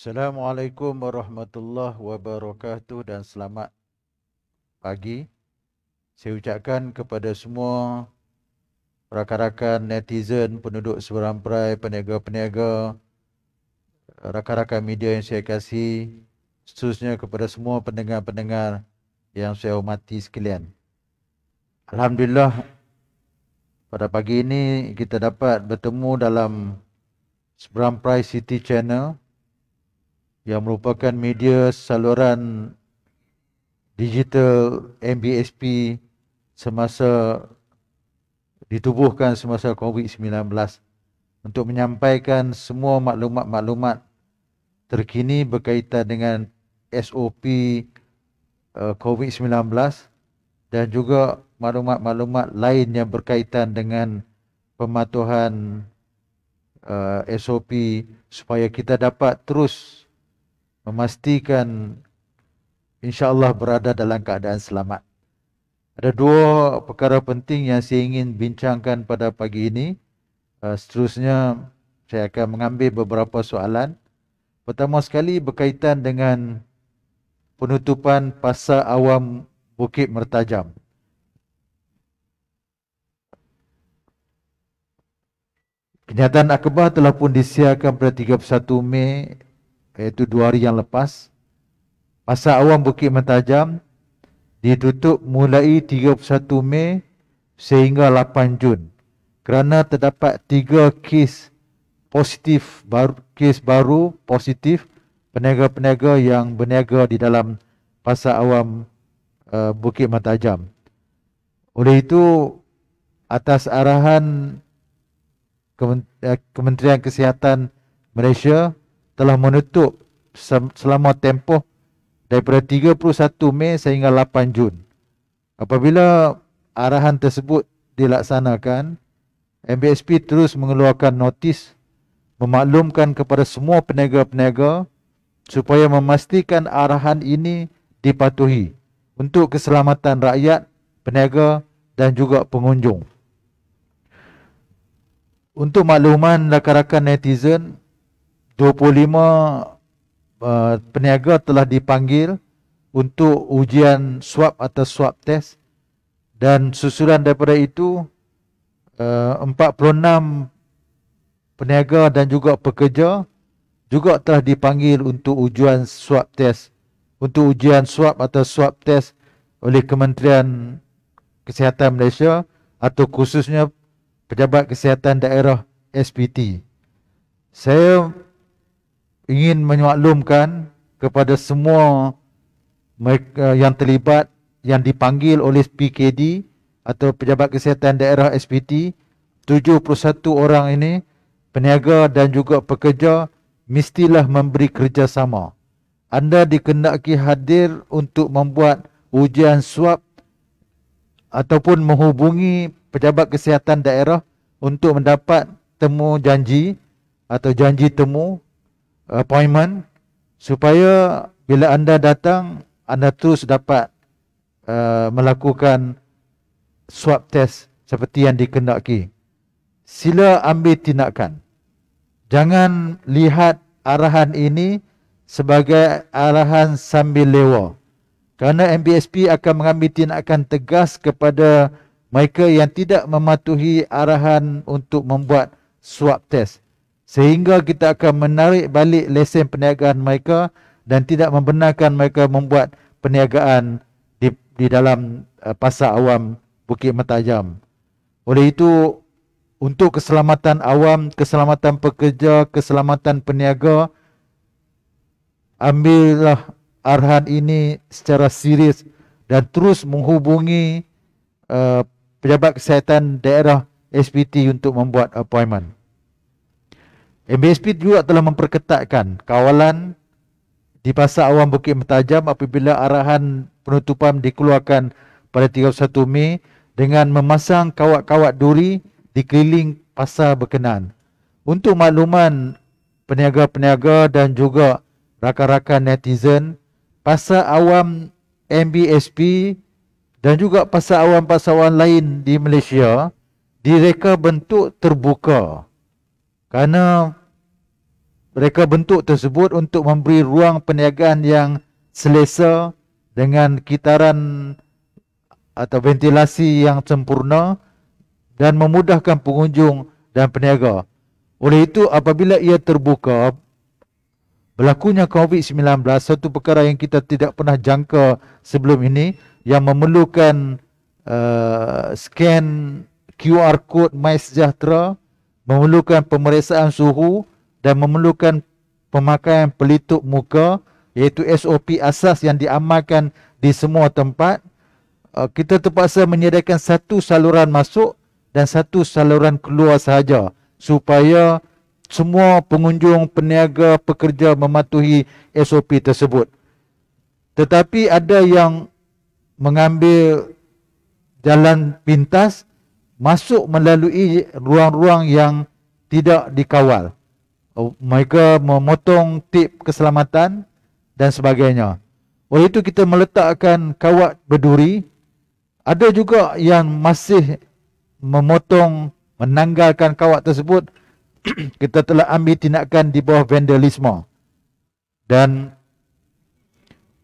Assalamualaikum warahmatullahi wabarakatuh dan selamat pagi. Saya ucapkan kepada semua rakan-rakan netizen, penduduk seberamprai, peniaga-peniaga, rakan-rakan media yang saya kasih, khususnya kepada semua pendengar-pendengar yang saya hormati sekalian. Alhamdulillah pada pagi ini kita dapat bertemu dalam Seberang Price City Channel yang merupakan media saluran digital MBSP semasa ditubuhkan semasa COVID-19 untuk menyampaikan semua maklumat-maklumat terkini berkaitan dengan SOP eh, COVID-19 dan juga maklumat-maklumat lain yang berkaitan dengan pematuhan uh, eh, SOP supaya kita dapat terus memastikan insyaAllah berada dalam keadaan selamat. Ada dua perkara penting yang saya ingin bincangkan pada pagi ini. Uh, seterusnya, saya akan mengambil beberapa soalan. Pertama sekali berkaitan dengan penutupan pasar awam Bukit Mertajam. Kenyataan akhbar telah pun disiarkan pada 31 Mei iaitu dua hari yang lepas Pasar Awam Bukit Mentajam ditutup mulai 31 Mei sehingga 8 Jun kerana terdapat tiga kes positif baru kes baru positif peniaga-peniaga yang berniaga di dalam Pasar Awam uh, Bukit Mentajam. Oleh itu atas arahan eh, Kementerian Kesihatan Malaysia telah menutup selama tempoh daripada 31 Mei sehingga 8 Jun. Apabila arahan tersebut dilaksanakan, MBSP terus mengeluarkan notis memaklumkan kepada semua peniaga-peniaga supaya memastikan arahan ini dipatuhi untuk keselamatan rakyat, peniaga dan juga pengunjung. Untuk makluman rakan-rakan netizen, 25 uh, peniaga telah dipanggil untuk ujian swab atau swab test dan susulan daripada itu uh, 46 peniaga dan juga pekerja juga telah dipanggil untuk ujian swab test untuk ujian swab atau swab test oleh Kementerian Kesihatan Malaysia atau khususnya Pejabat Kesihatan Daerah SPT. Saya ingin menyaklumkan kepada semua mereka eh, yang terlibat yang dipanggil oleh PKD atau pejabat kesihatan daerah SPT 71 orang ini peniaga dan juga pekerja mestilah memberi kerjasama anda dikendaki hadir untuk membuat ujian swab ataupun menghubungi pejabat kesihatan daerah untuk mendapat temu janji atau janji temu appointment supaya bila anda datang anda terus dapat uh, melakukan swab test seperti yang dikendaki. Sila ambil tindakan. Jangan lihat arahan ini sebagai arahan sambil lewa. Kerana MBSP akan mengambil tindakan tegas kepada mereka yang tidak mematuhi arahan untuk membuat swab test sehingga kita akan menarik balik lesen perniagaan mereka dan tidak membenarkan mereka membuat perniagaan di, di dalam uh, pasar awam Bukit Matajam. Oleh itu, untuk keselamatan awam, keselamatan pekerja, keselamatan peniaga, ambillah arahan ini secara serius dan terus menghubungi uh, pejabat kesihatan daerah SPT untuk membuat appointment. MBSP eh, juga telah memperketatkan kawalan di Pasar Awam Bukit Mentajam apabila arahan penutupan dikeluarkan pada 31 Mei dengan memasang kawat-kawat duri di keliling pasar berkenaan. Untuk makluman peniaga-peniaga dan juga rakan-rakan netizen, Pasar Awam MBSP dan juga Pasar awam pasar awam lain di Malaysia direka bentuk terbuka. Kerana mereka bentuk tersebut untuk memberi ruang perniagaan yang selesa dengan kitaran atau ventilasi yang sempurna dan memudahkan pengunjung dan peniaga. Oleh itu, apabila ia terbuka, berlakunya COVID-19, satu perkara yang kita tidak pernah jangka sebelum ini yang memerlukan uh, scan QR code MySejahtera, memerlukan pemeriksaan suhu, dan memerlukan pemakaian pelitup muka iaitu SOP asas yang diamalkan di semua tempat eh, kita terpaksa menyediakan satu saluran masuk dan satu saluran keluar sahaja supaya semua pengunjung, peniaga, pekerja mematuhi SOP tersebut. Tetapi ada yang mengambil jalan pintas masuk melalui ruang-ruang yang tidak dikawal. Oh, mereka memotong tip keselamatan dan sebagainya. Oleh itu kita meletakkan kawat berduri. Ada juga yang masih memotong, menanggalkan kawat tersebut. kita telah ambil tindakan di bawah vandalisme. Dan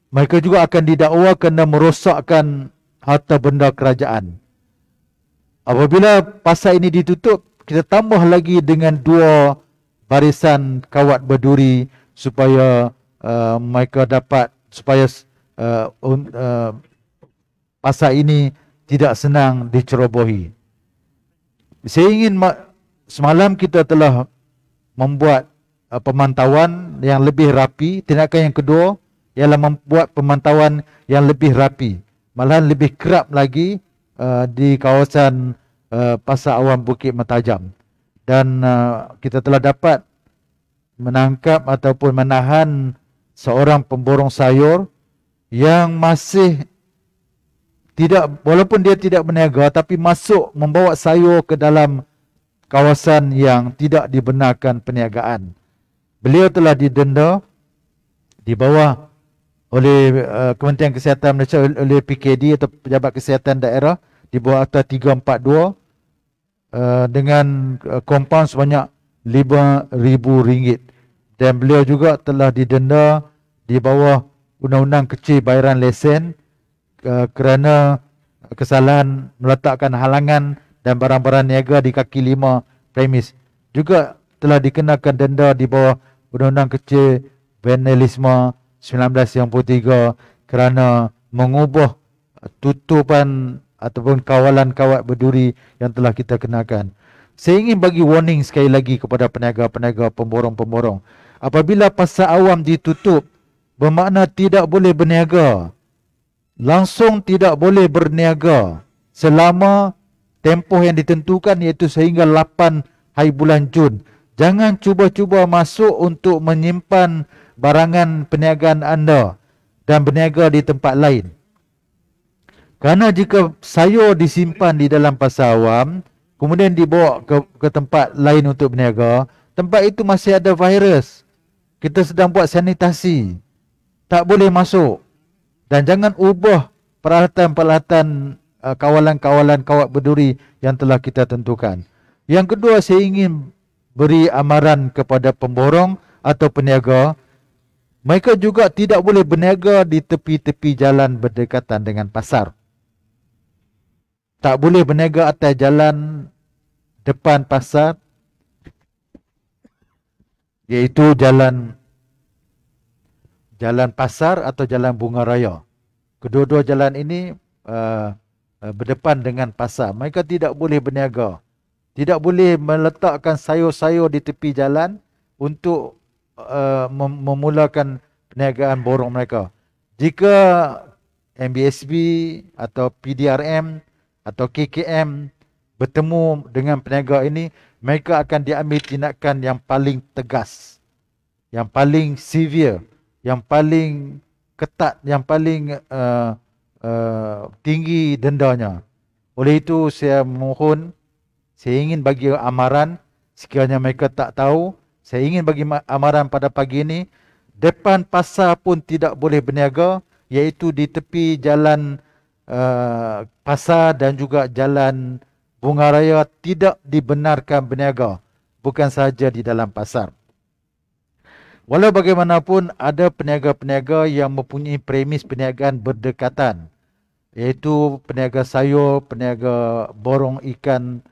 mereka juga akan didakwa kerana merosakkan harta benda kerajaan. Apabila pasar ini ditutup, kita tambah lagi dengan dua barisan kawat berduri supaya uh, mereka dapat supaya uh, uh, pasar ini tidak senang dicerobohi. Saya ingin semalam kita telah membuat uh, pemantauan yang lebih rapi. Tindakan yang kedua ialah membuat pemantauan yang lebih rapi. Malahan lebih kerap lagi uh, di kawasan uh, Pasar Awam Bukit Matajam dan uh, kita telah dapat menangkap ataupun menahan seorang pemborong sayur yang masih tidak walaupun dia tidak berniaga tapi masuk membawa sayur ke dalam kawasan yang tidak dibenarkan perniagaan. Beliau telah didenda di bawah oleh uh, Kementerian Kesihatan Malaysia oleh PKD atau Pejabat Kesihatan Daerah di bawah Akta Uh, dengan kompaun uh, sebanyak rm ringgit dan beliau juga telah didenda di bawah undang-undang kecil bayaran lesen uh, kerana kesalahan meletakkan halangan dan barang-barang niaga di kaki lima premis juga telah dikenakan denda di bawah undang-undang kecil vandalisme 1993 kerana mengubah tutupan ataupun kawalan kawat berduri yang telah kita kenakan. Saya ingin bagi warning sekali lagi kepada peniaga-peniaga pemborong-pemborong. Apabila pasar awam ditutup, bermakna tidak boleh berniaga. Langsung tidak boleh berniaga selama tempoh yang ditentukan iaitu sehingga 8 hari bulan Jun. Jangan cuba-cuba masuk untuk menyimpan barangan perniagaan anda dan berniaga di tempat lain. Karena jika sayur disimpan di dalam pasar awam, kemudian dibawa ke, ke tempat lain untuk berniaga, tempat itu masih ada virus. Kita sedang buat sanitasi. Tak boleh masuk. Dan jangan ubah peralatan-peralatan eh, kawalan-kawalan kawat berduri yang telah kita tentukan. Yang kedua, saya ingin beri amaran kepada pemborong atau peniaga. Mereka juga tidak boleh berniaga di tepi-tepi jalan berdekatan dengan pasar tak boleh berniaga atas jalan depan pasar iaitu jalan jalan pasar atau jalan bunga raya kedua-dua jalan ini uh, uh, berdepan dengan pasar mereka tidak boleh berniaga tidak boleh meletakkan sayur-sayur di tepi jalan untuk uh, mem memulakan perniagaan borong mereka jika MBSB atau PDRM atau KKM bertemu dengan peniaga ini, mereka akan diambil tindakan yang paling tegas, yang paling severe, yang paling ketat, yang paling uh, uh, tinggi dendanya. Oleh itu, saya mohon, saya ingin bagi amaran, sekiranya mereka tak tahu, saya ingin bagi amaran pada pagi ini, depan pasar pun tidak boleh berniaga, iaitu di tepi jalan Jawa, uh, pasar dan juga jalan bunga raya tidak dibenarkan berniaga bukan sahaja di dalam pasar. Walau bagaimanapun ada peniaga-peniaga yang mempunyai premis perniagaan berdekatan iaitu peniaga sayur, peniaga borong ikan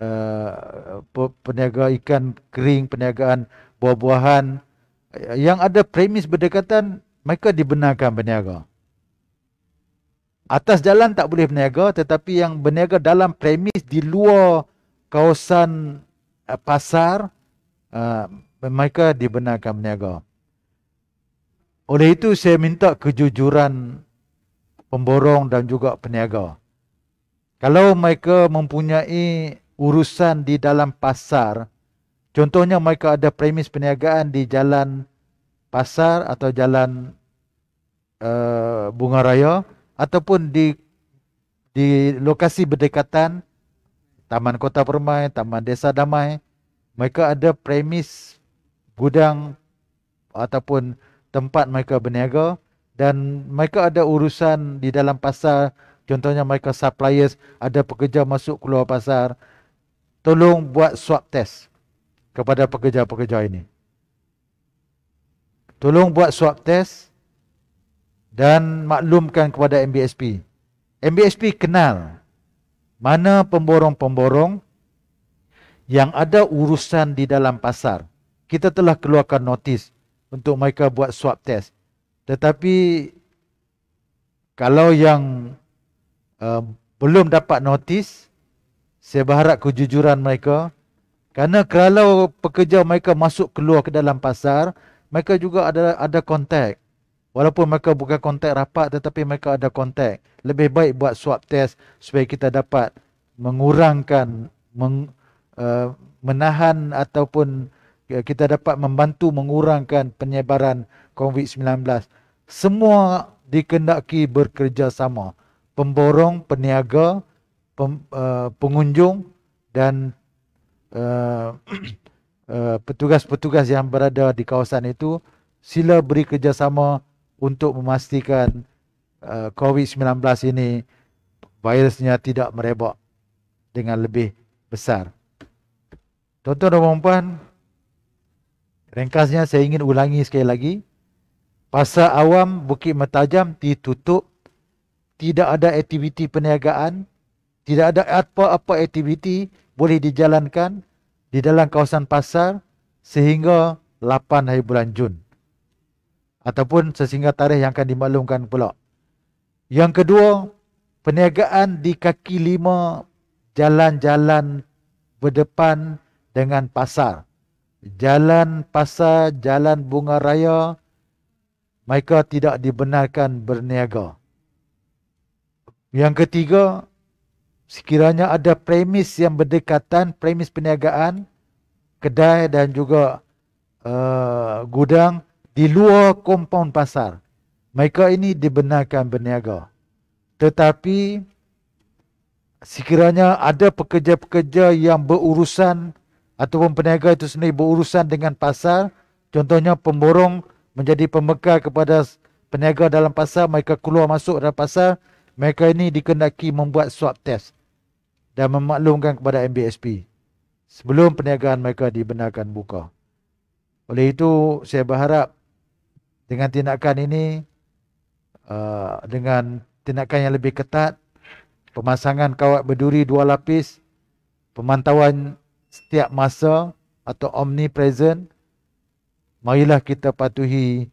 uh, peniaga ikan kering, peniagaan buah-buahan yang ada premis berdekatan mereka dibenarkan berniaga. Atas jalan tak boleh berniaga tetapi yang berniaga dalam premis di luar kawasan uh, pasar uh, mereka dibenarkan berniaga. Oleh itu saya minta kejujuran pemborong dan juga peniaga. Kalau mereka mempunyai urusan di dalam pasar, contohnya mereka ada premis perniagaan di jalan pasar atau jalan uh, bunga raya, ataupun di di lokasi berdekatan taman kota permai, taman desa damai, mereka ada premis gudang ataupun tempat mereka berniaga dan mereka ada urusan di dalam pasar contohnya mereka suppliers ada pekerja masuk keluar pasar tolong buat swab test kepada pekerja-pekerja ini tolong buat swab test dan maklumkan kepada MBSP. MBSP kenal mana pemborong-pemborong yang ada urusan di dalam pasar. Kita telah keluarkan notis untuk mereka buat swab test. Tetapi kalau yang uh, belum dapat notis, saya berharap kejujuran mereka kerana kalau pekerja mereka masuk keluar ke dalam pasar, mereka juga ada ada kontak. Walaupun mereka bukan kontak rapat tetapi mereka ada kontak. Lebih baik buat swab test supaya kita dapat mengurangkan, meng, uh, menahan ataupun eh, kita dapat membantu mengurangkan penyebaran COVID-19. Semua dikendaki bekerjasama. Pemborong, peniaga, pem, uh, pengunjung dan petugas-petugas uh, uh, yang berada di kawasan itu sila beri kerjasama untuk memastikan uh, COVID-19 ini virusnya tidak merebak dengan lebih besar. Tuan-tuan dan puan-puan, ringkasnya saya ingin ulangi sekali lagi. Pasar awam Bukit Matajam ditutup, tidak ada aktiviti perniagaan, tidak ada apa-apa aktiviti boleh dijalankan di dalam kawasan pasar sehingga 8 hari bulan Jun ataupun sesingkat tarikh yang akan dimaklumkan pula. Yang kedua, perniagaan di kaki lima jalan-jalan berdepan dengan pasar. Jalan pasar, jalan bunga raya, mereka tidak dibenarkan berniaga. Yang ketiga, sekiranya ada premis yang berdekatan, premis perniagaan, kedai dan juga uh, gudang, di luar kompaun pasar. Mereka ini dibenarkan berniaga. Tetapi sekiranya ada pekerja-pekerja yang berurusan ataupun peniaga itu sendiri berurusan dengan pasar, contohnya pemborong menjadi pemekal kepada peniaga dalam pasar, mereka keluar masuk dalam pasar, mereka ini dikendaki membuat swab test dan memaklumkan kepada MBSP sebelum perniagaan mereka dibenarkan buka. Oleh itu, saya berharap dengan tindakan ini uh, dengan tindakan yang lebih ketat pemasangan kawat berduri dua lapis pemantauan setiap masa atau omnipresent marilah kita patuhi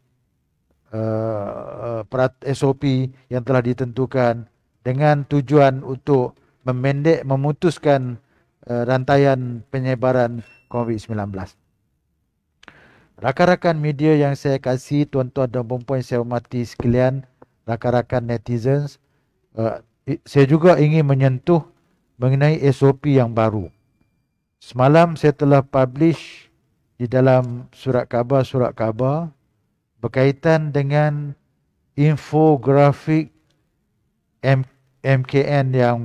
uh, uh SOP yang telah ditentukan dengan tujuan untuk memendek memutuskan uh, rantaian penyebaran COVID-19 Rakan-rakan media yang saya kasih, tuan-tuan dan perempuan saya hormati sekalian, rakan-rakan netizen, uh, eh, saya juga ingin menyentuh mengenai SOP yang baru. Semalam saya telah publish di dalam surat khabar-surat khabar berkaitan dengan infografik M MKN yang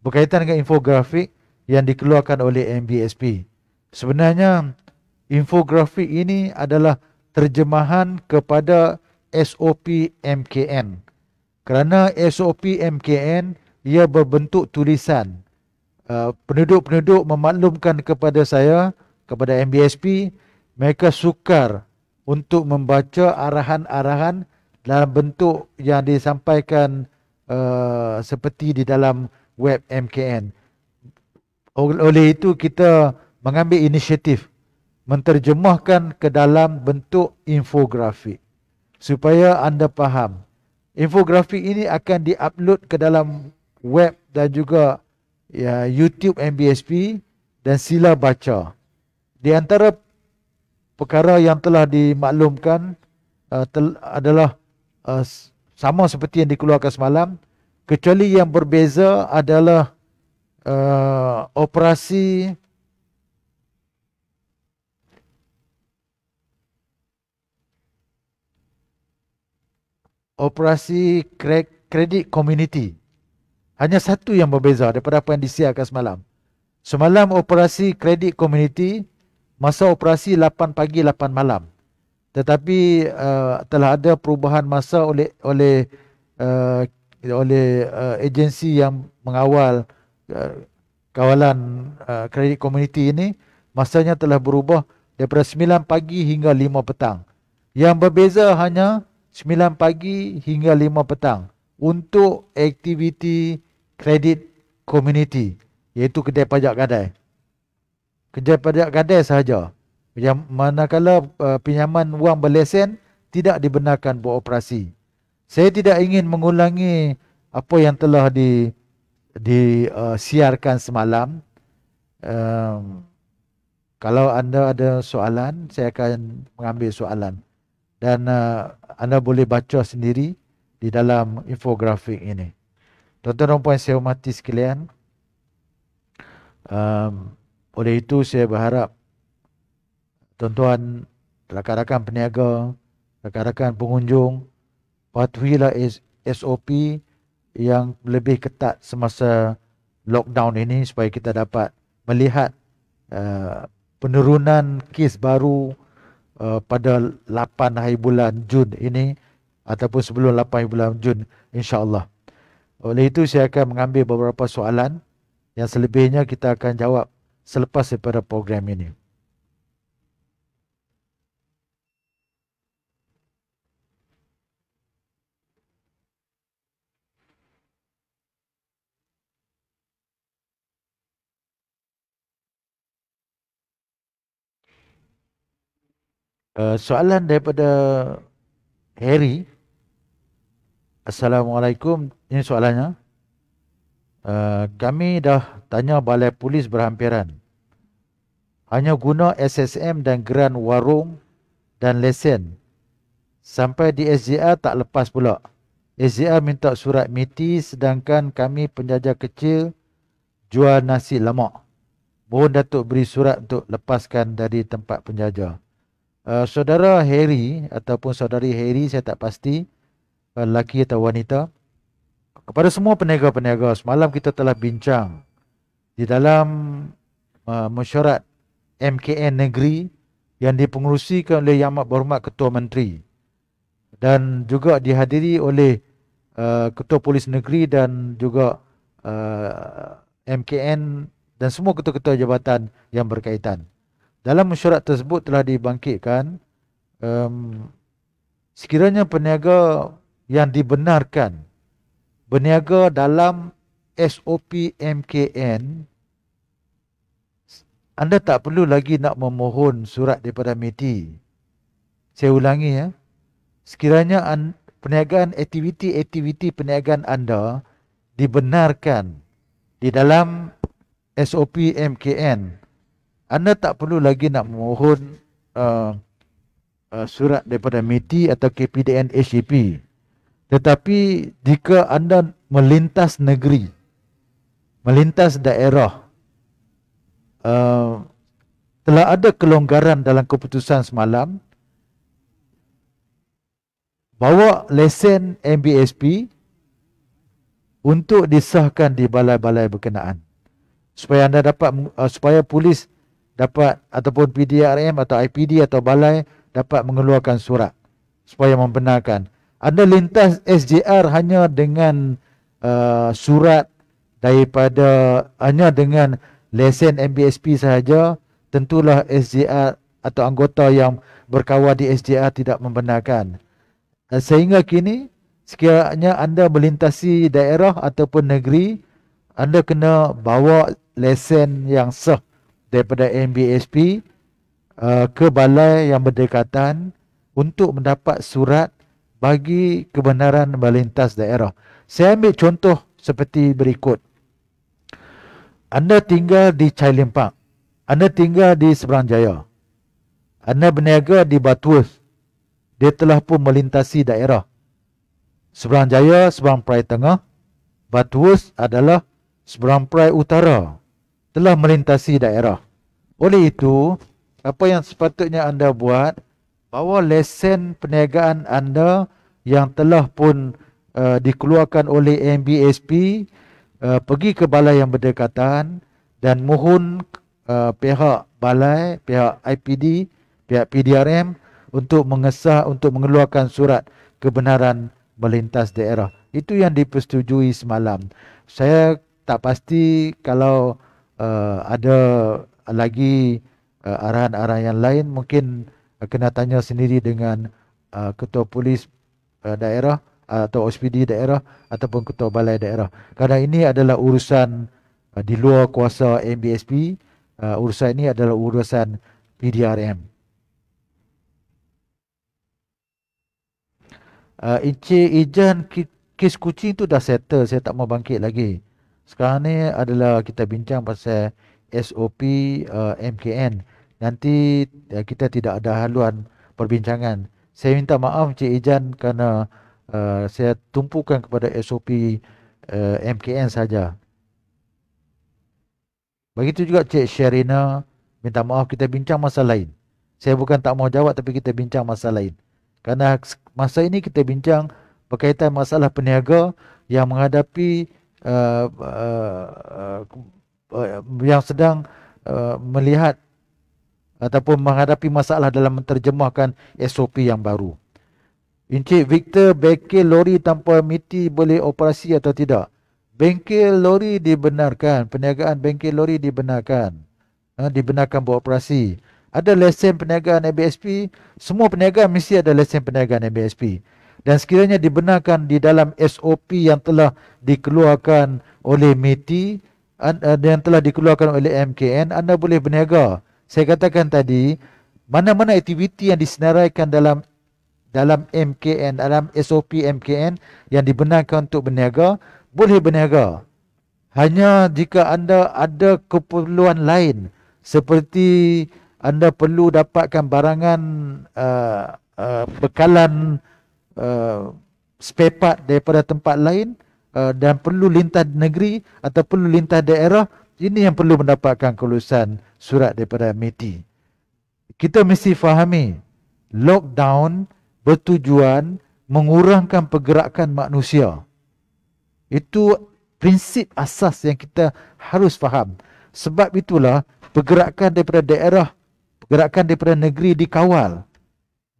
berkaitan dengan infografik yang dikeluarkan oleh MBSP. Sebenarnya, Infografik ini adalah terjemahan kepada SOP MKN. Kerana SOP MKN ia berbentuk tulisan. Uh, penduduk-penduduk uh, memaklumkan kepada saya, kepada MBSP, mereka sukar untuk membaca arahan-arahan dalam bentuk yang disampaikan uh, seperti di dalam web MKN. Oleh itu kita mengambil inisiatif menterjemahkan ke dalam bentuk infografik supaya anda faham. Infografik ini akan diupload ke dalam web dan juga ya, YouTube MBSP dan sila baca. Di antara perkara yang telah dimaklumkan uh, tel adalah uh, sama seperti yang dikeluarkan semalam kecuali yang berbeza adalah uh, operasi operasi operasi kredit community. Hanya satu yang berbeza daripada apa yang disiarkan semalam. Semalam operasi kredit community masa operasi 8 pagi 8 malam. Tetapi uh, telah ada perubahan masa oleh oleh uh, oleh uh, agensi yang mengawal uh, kawalan kredit uh, community ini masanya telah berubah daripada 9 pagi hingga 5 petang. Yang berbeza hanya 9 pagi hingga 5 petang untuk aktiviti kredit community iaitu kedai pajak gadai. Kedai pajak gadai sahaja. Yang manakala uh, pinjaman wang berlesen tidak dibenarkan buat operasi. Saya tidak ingin mengulangi apa yang telah di disiarkan eh, uh, semalam. Um, kalau anda ada soalan, saya akan mengambil soalan dan uh, anda boleh baca sendiri di dalam infografik ini. Tuan-tuan dan puan saya hormati sekalian. Um, oleh itu saya berharap tuan-tuan rakan-rakan peniaga, rakan-rakan pengunjung patuhilah SOP yang lebih ketat semasa lockdown ini supaya kita dapat melihat uh, penurunan kes baru uh, pada 8 hari bulan Jun ini ataupun sebelum 8 hari bulan Jun insya-Allah. Oleh itu saya akan mengambil beberapa soalan yang selebihnya kita akan jawab selepas daripada program ini. Eh, soalan daripada Harry. Assalamualaikum. Ini soalannya. Uh, kami dah tanya balai polis berhampiran. Hanya guna SSM dan geran warung dan lesen. Sampai di SGA tak lepas pula. SGA minta surat miti sedangkan kami penjaja kecil jual nasi lemak. Mohon Datuk beri surat untuk lepaskan dari tempat penjajah uh, saudara Harry ataupun saudari Harry saya tak pasti uh, lelaki atau wanita kepada semua peniaga-peniaga semalam kita telah bincang di dalam uh, mesyuarat MKN negeri yang dipengerusikan oleh Yang Amat Berhormat Ketua Menteri dan juga dihadiri oleh uh, Ketua Polis Negeri dan juga uh, MKN dan semua ketua-ketua jabatan yang berkaitan. Dalam mesyuarat tersebut telah dibangkitkan um, sekiranya peniaga yang dibenarkan berniaga dalam SOP MKN anda tak perlu lagi nak memohon surat daripada MITI. Saya ulangi ya. Sekiranya an, perniagaan aktiviti-aktiviti perniagaan anda dibenarkan di dalam SOP MKN anda tak perlu lagi nak memohon uh, uh, surat daripada MITI atau KPDN HEP. Tetapi jika anda melintas negeri, melintas daerah, uh, telah ada kelonggaran dalam keputusan semalam, bawa lesen MBSP untuk disahkan di balai-balai berkenaan supaya anda dapat uh, supaya polis dapat ataupun PDRM atau IPD atau balai dapat mengeluarkan surat supaya membenarkan. Anda lintas SJR hanya dengan uh, surat daripada hanya dengan lesen MBSP sahaja, tentulah SJR atau anggota yang berkawal di SJR tidak membenarkan. Uh, sehingga kini, sekiranya anda melintasi daerah ataupun negeri, anda kena bawa lesen yang sah daripada MBSP uh, ke balai yang berdekatan untuk mendapat surat bagi kebenaran balintas daerah. Saya ambil contoh seperti berikut. Anda tinggal di Chai Lim Anda tinggal di Seberang Jaya. Anda berniaga di Batuas. Dia telah pun melintasi daerah. Seberang Jaya, Seberang Perai Tengah. Batuas adalah Seberang Perai Utara telah melintasi daerah. Oleh itu, apa yang sepatutnya anda buat, bawa lesen perniagaan anda yang telah pun uh, dikeluarkan oleh MBSP, uh, eh, pergi ke balai yang berdekatan dan mohon uh, pihak balai, pihak IPD, pihak PDRM untuk mengesah, untuk mengeluarkan surat kebenaran melintas daerah. Itu yang dipersetujui semalam. Saya tak pasti kalau uh, ada lagi eh, arahan-arahan uh, yang lain mungkin uh, kena tanya sendiri dengan uh, ketua polis uh, daerah atau OSPD daerah ataupun ketua balai daerah kerana ini adalah urusan uh, di luar kuasa MBSP uh, urusan ini adalah urusan PDRM uh, Encik Ijan kes kucing tu dah settle saya tak mau bangkit lagi sekarang ni adalah kita bincang pasal SOP uh, eh, MKN. Nanti uh, kita tidak ada haluan perbincangan. Saya minta maaf Cik Ijan kerana uh, saya tumpukan kepada SOP uh, MKN saja. Begitu juga Cik Sherina minta maaf kita bincang masalah lain. Saya bukan tak mau jawab tapi kita bincang masalah lain. Kerana masa ini kita bincang berkaitan masalah peniaga yang menghadapi uh, uh, yang sedang uh, melihat ataupun menghadapi masalah dalam menterjemahkan SOP yang baru. Encik Victor bengkel lori tanpa miti boleh operasi atau tidak? Bengkel lori dibenarkan, perniagaan bengkel lori dibenarkan. Uh, dibenarkan beroperasi. Ada lesen perniagaan ABSP, semua perniagaan mesti ada lesen perniagaan ABSP dan sekiranya dibenarkan di dalam SOP yang telah dikeluarkan oleh METI eh, yang telah dikeluarkan oleh MKN anda boleh berniaga saya katakan tadi mana-mana aktiviti yang disenaraikan dalam dalam MKN dalam SOP MKN yang dibenarkan untuk berniaga boleh berniaga hanya jika anda ada keperluan lain seperti anda perlu dapatkan barangan uh, uh, bekalan bekalan uh, spare daripada tempat lain uh, dan perlu lintas negeri atau perlu lintas daerah ini yang perlu mendapatkan kelulusan surat daripada METI. Kita mesti fahami lockdown bertujuan mengurangkan pergerakan manusia. Itu prinsip asas yang kita harus faham. Sebab itulah pergerakan daripada daerah, pergerakan daripada negeri dikawal.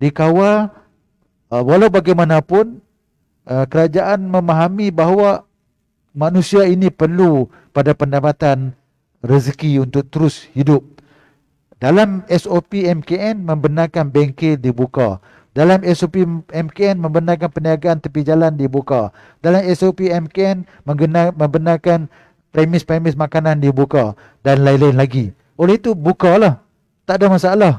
Dikawal Uh, walau bagaimanapun uh, kerajaan memahami bahawa manusia ini perlu pada pendapatan rezeki untuk terus hidup. Dalam SOP MKN membenarkan bengkel dibuka. Dalam SOP MKN membenarkan perniagaan tepi jalan dibuka. Dalam SOP MKN membenarkan premis-premis makanan dibuka dan lain-lain lagi. Oleh itu bukalah. Tak ada masalah.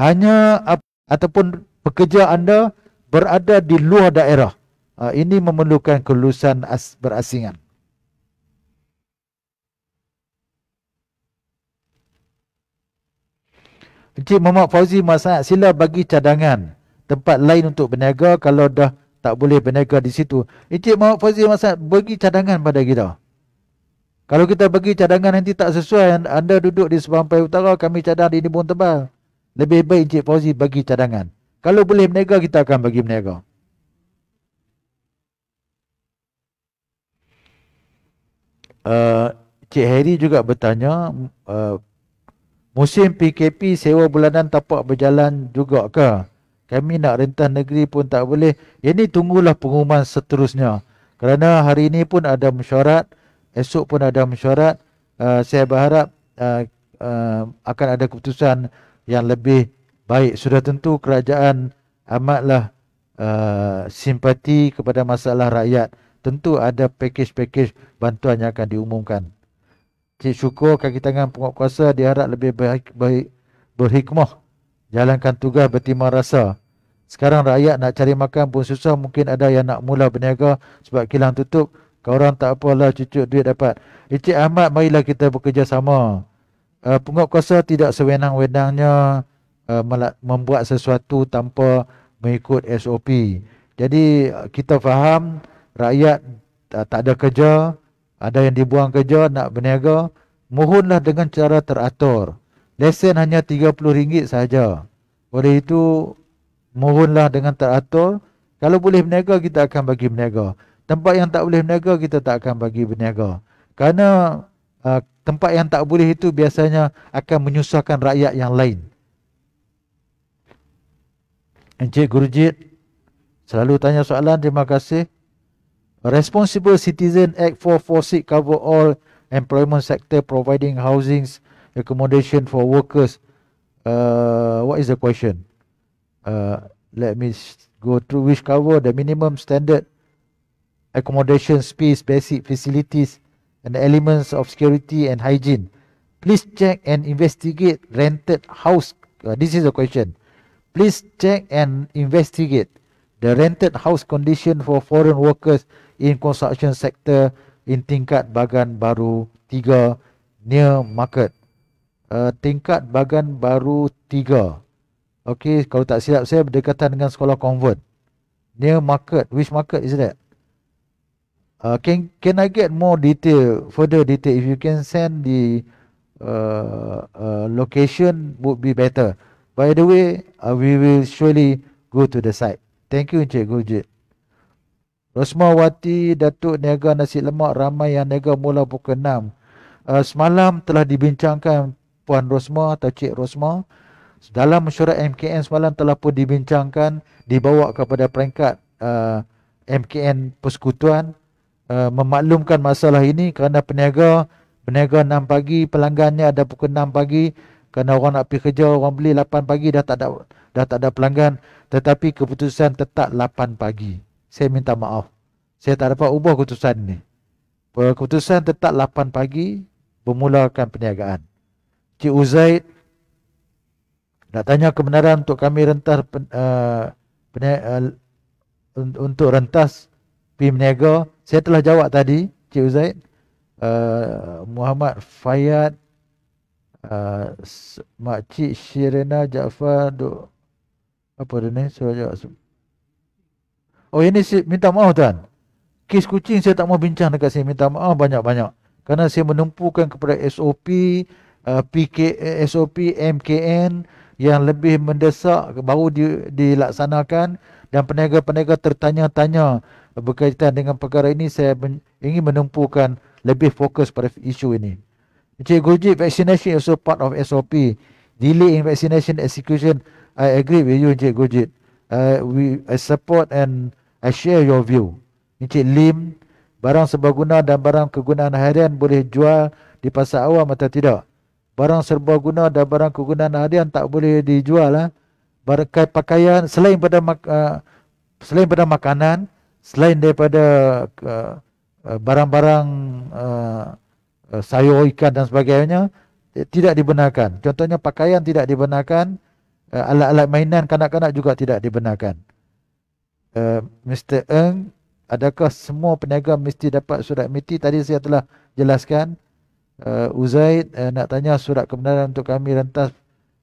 Hanya ataupun pekerja anda berada di luar daerah. Uh, ini memerlukan kelulusan as berasingan. Encik Muhammad Fauzi Masyarakat sila bagi cadangan tempat lain untuk berniaga kalau dah tak boleh berniaga di situ. Encik Muhammad Fauzi Masyarakat bagi cadangan pada kita. Kalau kita bagi cadangan nanti tak sesuai anda duduk di Sepampai Utara kami cadang di Nibun Tebal. Lebih baik Encik Fauzi bagi cadangan. Kalau boleh berniaga, kita akan bagi berniaga. Uh, Cik Harry juga bertanya, uh, musim PKP sewa bulanan tapak berjalan juga ke? Kami nak rentas negeri pun tak boleh. Ini ya, tunggulah pengumuman seterusnya. Kerana hari ini pun ada mesyuarat, esok pun ada mesyuarat. Uh, saya berharap uh, uh, akan ada keputusan yang lebih baik sudah tentu kerajaan amatlah uh, simpati kepada masalah rakyat tentu ada pakej-pakej bantuan yang akan diumumkan cik syukur kaki tangan penguasa diharap lebih baik, baik berhikmah jalankan tugas bertimbang rasa sekarang rakyat nak cari makan pun susah mungkin ada yang nak mula berniaga sebab kilang tutup kau orang tak apalah cucuk duit dapat Encik Ahmad marilah kita bekerjasama uh, penguasa tidak sewenang-wenangnya uh, membuat sesuatu tanpa mengikut SOP. Jadi uh, kita faham rakyat uh, tak ada kerja, ada yang dibuang kerja nak berniaga, mohonlah dengan cara teratur. Lesen hanya RM30 saja. Oleh itu mohonlah dengan teratur, kalau boleh berniaga kita akan bagi berniaga. Tempat yang tak boleh berniaga kita tak akan bagi berniaga. Karena uh, tempat yang tak boleh itu biasanya akan menyusahkan rakyat yang lain. Encik Gurjit selalu tanya soalan. Terima kasih. responsible Citizen Act 446 cover all employment sector providing housing accommodation for workers. Uh, what is the question? Uh, let me go through which cover the minimum standard accommodation space, basic facilities and elements of security and hygiene. Please check and investigate rented house. Uh, this is the question please check and investigate the rented house condition for foreign workers in construction sector in tingkat bagan baru 3 near market uh, tingkat bagan baru 3 Okay, kalau tak silap saya berdekatan dengan sekolah convert near market which market is that uh, can can i get more detail further detail if you can send the uh, uh, location would be better By the way, uh, we will surely go to the site. Thank you, Encik Gujit. Rosmawati, Datuk Niaga Nasi Lemak, ramai yang niaga mula pukul 6. Uh, semalam telah dibincangkan Puan Rosma atau Cik Rosma. Dalam mesyuarat MKN semalam telah pun dibincangkan, dibawa kepada peringkat uh, MKN Persekutuan. Uh, memaklumkan masalah ini kerana peniaga peniaga 6 pagi, pelanggannya ada pukul 6 pagi kerana orang nak pergi kerja, orang beli 8 pagi dah tak ada dah tak ada pelanggan. Tetapi keputusan tetap 8 pagi. Saya minta maaf. Saya tak dapat ubah keputusan ni. Keputusan tetap 8 pagi bermulakan perniagaan. Cik Uzaid nak tanya kebenaran untuk kami rentas uh, uh, untuk rentas pi meniaga. Saya telah jawab tadi Cik Uzaid. Uh, Muhammad Fayad uh, makcik Shirena Jaafar duk apa dia ni suruh jawab oh ini si, minta maaf tuan kes kucing saya tak mau bincang dekat saya minta maaf banyak-banyak kerana saya menumpukan kepada SOP uh, ah, PK, eh, SOP MKN yang lebih mendesak baru di, dilaksanakan dan peniaga-peniaga tertanya-tanya berkaitan dengan perkara ini saya ingin menumpukan lebih fokus pada isu ini. Encik Guji, vaccination also part of SOP. Delay in vaccination execution, I agree with you, Encik Guji. Uh, we, I support and I share your view. Encik Lim, barang serbaguna dan barang kegunaan harian boleh jual di pasar awam atau tidak? Barang serbaguna dan barang kegunaan harian tak boleh dijual. Eh? Ha? Barakai pakaian, selain pada, uh, selain pada makanan, selain daripada uh, uh, barang-barang uh, Eh, sayur ikan dan sebagainya eh, tidak dibenarkan. Contohnya pakaian tidak dibenarkan, eh, alat-alat mainan kanak-kanak juga tidak dibenarkan. Mr. Eng, adakah semua peniaga mesti dapat surat miti? Tadi saya telah jelaskan. Uzaid nak tanya surat kebenaran untuk kami rentas.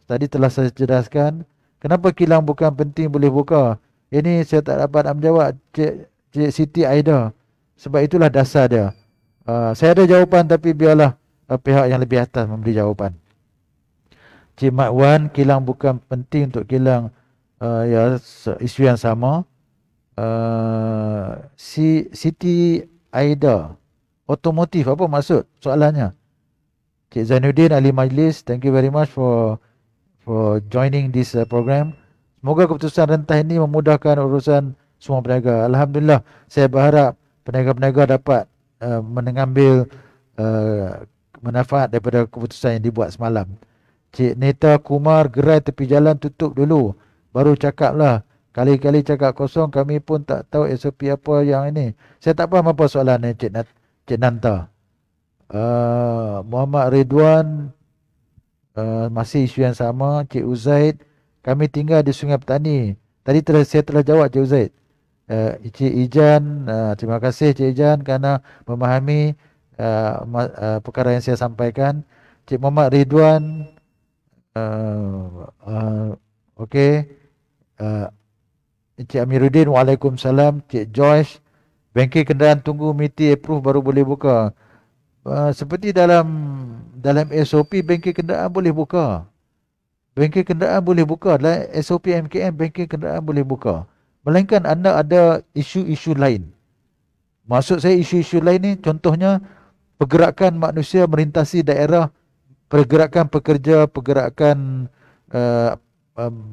Tadi telah saya jelaskan. Kenapa kilang bukan penting boleh buka? Ini saya tak dapat menjawab Cik, Cik Siti Aida. Sebab itulah dasar dia. Ah, saya ada jawapan tapi biarlah uh, pihak yang lebih atas memberi jawapan. Cik Mat Wan, kilang bukan penting untuk kilang uh, ya isu yang sama. Uh, si Siti Aida, otomotif apa maksud soalannya? Cik Zainuddin Ali Majlis, thank you very much for for joining this uh, program. Semoga keputusan rentah ini memudahkan urusan semua peniaga. Alhamdulillah, saya berharap peniaga-peniaga dapat Eh, mengambil uh, manfaat daripada keputusan yang dibuat semalam. Cik Neta Kumar gerai tepi jalan tutup dulu. Baru cakap lah. Kali-kali cakap kosong kami pun tak tahu SOP apa yang ini. Saya tak faham apa soalan ni Cik, Nat Cik Nanta. Uh, Muhammad Ridwan uh, masih isu yang sama. Cik Uzaid kami tinggal di Sungai Petani. Tadi telah, saya telah jawab Cik Uzaid uh, Cik Ijan uh, terima kasih Cik Ijan kerana memahami uh, uh, perkara yang saya sampaikan Cik Muhammad Ridwan uh, uh, okey uh, Cik Amiruddin Waalaikumsalam Cik Joyce bengkel kendaraan tunggu MITI approve baru boleh buka uh, seperti dalam dalam SOP bengkel kenderaan boleh buka Bengkel kenderaan boleh buka dalam SOP MKM bengkel kenderaan boleh buka. Uh, Melainkan anda ada isu-isu lain. Maksud saya isu-isu lain ni contohnya pergerakan manusia merintasi daerah, pergerakan pekerja, pergerakan eh,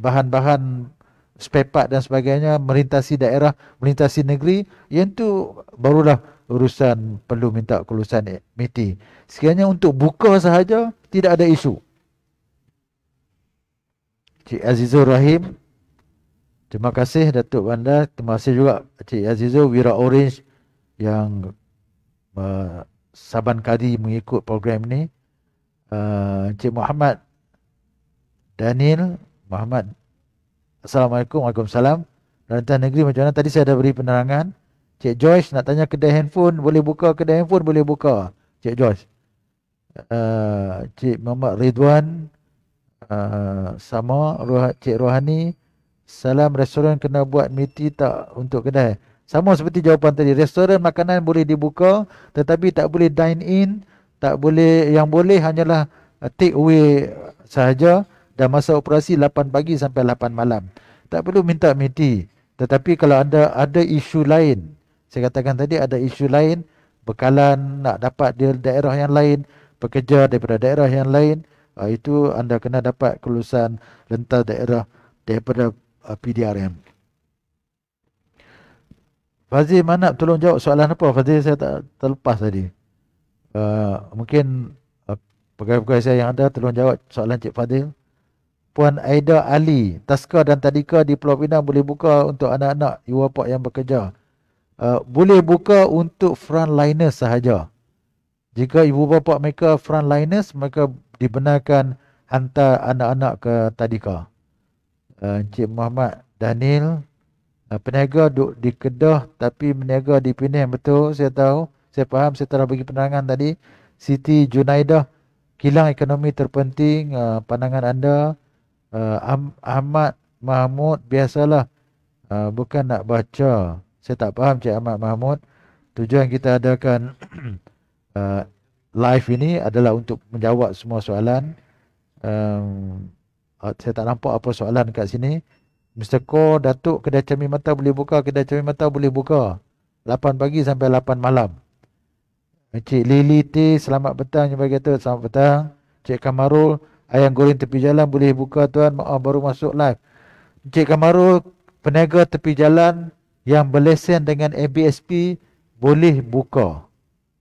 bahan-bahan uh, spare dan sebagainya merintasi daerah, merintasi negeri, yang tu barulah urusan perlu minta kelulusan MITI. Sekiranya untuk buka sahaja tidak ada isu. Cik Azizul Rahim Terima kasih Datuk Banda, terima kasih juga Cik Azizul Wira Orange yang uh, saban kali mengikut program ini. Uh, Cik Muhammad Daniel Muhammad. Assalamualaikum, Waalaikumsalam. Rantai Negeri macam mana? Tadi saya dah beri penerangan. Cik Joyce nak tanya kedai handphone, boleh buka kedai handphone, boleh buka. Cik Joyce. Uh, Cik Muhammad Ridwan. Uh, sama, Cik Rohani. Salam restoran kena buat miti tak untuk kedai? Sama seperti jawapan tadi. Restoran makanan boleh dibuka tetapi tak boleh dine in. Tak boleh yang boleh hanyalah uh, take away sahaja dan masa operasi 8 pagi sampai 8 malam. Tak perlu minta miti. Tetapi kalau anda ada isu lain, saya katakan tadi ada isu lain, bekalan nak dapat di daerah yang lain, pekerja daripada daerah yang lain, uh, itu anda kena dapat kelulusan rentas daerah daripada Uh, PDRM. Fazil mana tolong jawab soalan apa? Fazil saya tak terlepas tadi. Uh, mungkin uh, pegawai-pegawai saya yang ada tolong jawab soalan Cik Fazil. Puan Aida Ali, Taska dan Tadika di Pulau Pinang boleh buka untuk anak-anak Ibu bapa yang bekerja. Uh, boleh buka untuk frontliners sahaja. Jika ibu bapa mereka frontliners, mereka dibenarkan hantar anak-anak ke Tadika. Eh, Encik Muhammad Daniel uh, Peniaga duduk di Kedah Tapi meniaga di Penang Betul saya tahu Saya faham saya telah bagi penerangan tadi Siti Junaidah Kilang ekonomi terpenting uh, Pandangan anda uh, Ahmad Mahmud Biasalah uh, Bukan nak baca Saya tak faham Encik Ahmad Mahmud Tujuan kita adakan uh, Live ini adalah untuk menjawab semua soalan Um, Ah, saya tak nampak apa soalan kat sini. Mr. Ko, Datuk kedai cermin mata boleh buka, kedai cermin mata boleh buka. 8 pagi sampai 8 malam. Encik Lili T, selamat petang. Jumpa kata, selamat petang. Encik Kamarul, ayam goreng tepi jalan boleh buka tuan. Maaf ah, baru masuk live. Encik Kamarul, peniaga tepi jalan yang berlesen dengan ABSP boleh buka.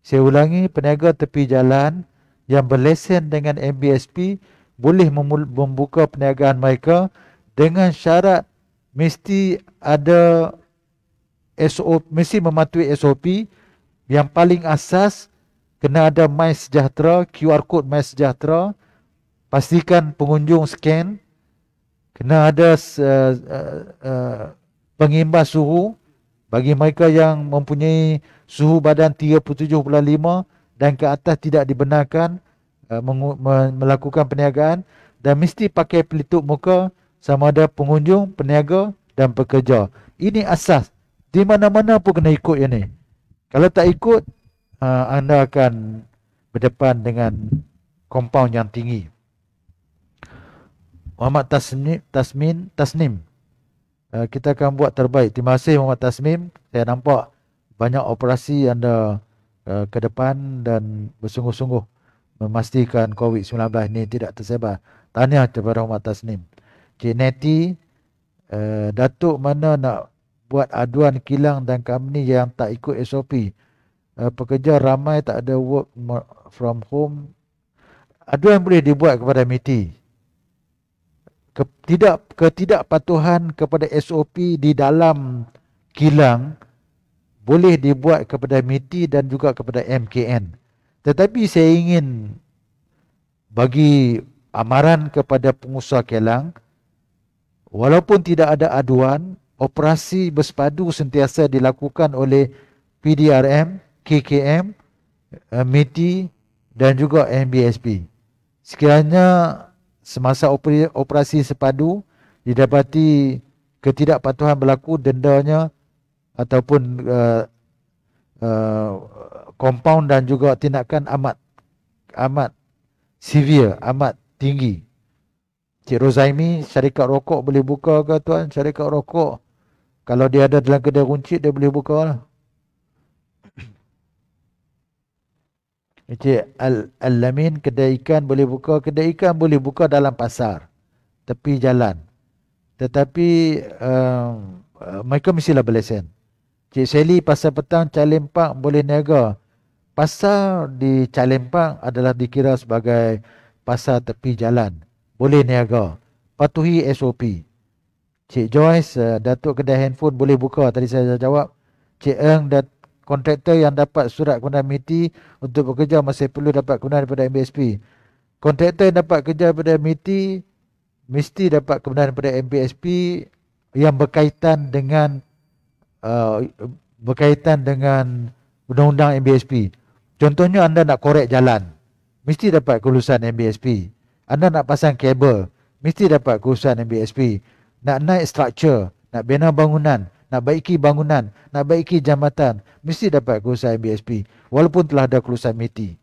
Saya ulangi, peniaga tepi jalan yang berlesen dengan ABSP boleh boleh membuka perniagaan mereka dengan syarat mesti ada SOP, mesti mematuhi SOP yang paling asas kena ada My Sejahtera, QR Code My Sejahtera pastikan pengunjung scan kena ada uh, uh, pengimbas suhu bagi mereka yang mempunyai suhu badan 37.5 dan ke atas tidak dibenarkan Eh, mengu- melakukan perniagaan dan mesti pakai pelitup muka sama ada pengunjung, peniaga dan pekerja. Ini asas. Di mana-mana pun kena ikut yang ni. Kalau tak ikut, uh, anda akan berdepan dengan kompaun yang tinggi. Muhammad Tasnim, Tasmin, Tasnim. Uh, kita akan buat terbaik. Terima kasih Muhammad Tasmin. Saya nampak banyak operasi anda uh, ke depan dan bersungguh-sungguh memastikan COVID-19 ini tidak tersebar. Tanya kepada Umat Tasnim. Cik Neti, uh, Datuk mana nak buat aduan kilang dan company yang tak ikut SOP? Uh, eh, pekerja ramai tak ada work from home. Aduan boleh dibuat kepada MITI. Ketidak, ketidakpatuhan kepada SOP di dalam kilang boleh dibuat kepada MITI dan juga kepada MKN. Tetapi saya ingin bagi amaran kepada pengusaha kelang, walaupun tidak ada aduan, operasi bersepadu sentiasa dilakukan oleh PDRM, KKM, eh, MITI dan juga MBSP. Sekiranya semasa operasi sepadu didapati ketidakpatuhan berlaku, dendanya ataupun uh, uh, compound dan juga tindakan amat amat severe, amat tinggi. Cik Rozaimi, syarikat rokok boleh buka ke tuan? Syarikat rokok, kalau dia ada dalam kedai runcit, dia boleh buka lah. Cik Al-Lamin, -Al kedai ikan boleh buka. Kedai ikan boleh buka dalam pasar, tepi jalan. Tetapi um, uh, mereka mestilah berlesen. Cik Sally, pasar petang, calim pak boleh niaga pasar di Calempang adalah dikira sebagai pasar tepi jalan. Boleh niaga. Patuhi SOP. Cik Joyce, uh, Datuk Kedai Handphone boleh buka. Tadi saya dah jawab. Cik Eng, dat kontraktor yang dapat surat kemudahan MITI untuk bekerja masih perlu dapat kemudahan daripada MBSP. Kontraktor yang dapat kerja daripada MITI mesti dapat kemudahan daripada MBSP yang berkaitan dengan uh, berkaitan dengan undang-undang MBSP. Contohnya anda nak korek jalan, mesti dapat kelulusan MBSP. Anda nak pasang kabel, mesti dapat kelulusan MBSP. Nak naik struktur, nak bina bangunan, nak baiki bangunan, nak baiki jambatan, mesti dapat kelulusan MBSP. Walaupun telah ada kelulusan MITI.